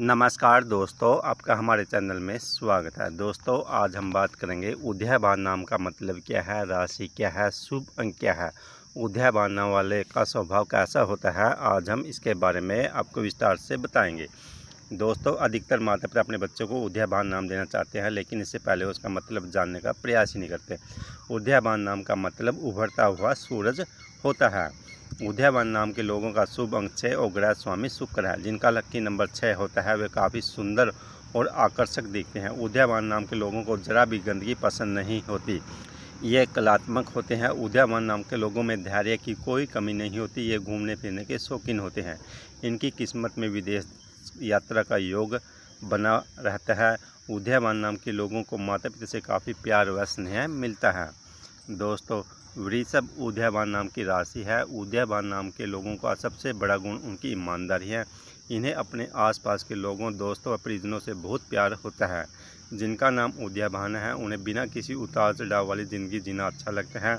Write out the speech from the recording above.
नमस्कार दोस्तों आपका हमारे चैनल में स्वागत है दोस्तों आज हम बात करेंगे उदयवान नाम का मतलब क्या है राशि क्या है शुभ अंक क्या है उदयवान नाम वाले का स्वभाव कैसा होता है आज हम इसके बारे में आपको विस्तार से बताएंगे दोस्तों अधिकतर माता पिता अपने बच्चों को उद्याबान नाम देना चाहते हैं लेकिन इससे पहले उसका मतलब जानने का प्रयास ही नहीं करते उद्याबान नाम का मतलब उभरता हुआ सूरज होता है उदयवन नाम के लोगों का शुभ अंक छः और ग्रह स्वामी शुक्र है जिनका लक्की नंबर छः होता है वे काफ़ी सुंदर और आकर्षक दिखते हैं उदयवान नाम के लोगों को जरा भी गंदगी पसंद नहीं होती ये कलात्मक होते हैं उदयवान नाम के लोगों में धैर्य की कोई कमी नहीं होती ये घूमने फिरने के शौकीन होते हैं इनकी किस्मत में विदेश यात्रा का योग बना रहता है उदयवान नाम के लोगों को माता पिता से काफ़ी प्यार व स्नेह मिलता है दोस्तों वृषभ उदयवान नाम की राशि है उदयवान नाम के लोगों का सबसे बड़ा गुण उनकी ईमानदारी है इन्हें अपने आसपास के लोगों दोस्तों और परिजनों से बहुत प्यार होता है जिनका नाम उदयवान है उन्हें बिना किसी उतार चढ़ाव वाली ज़िंदगी जीना अच्छा लगता है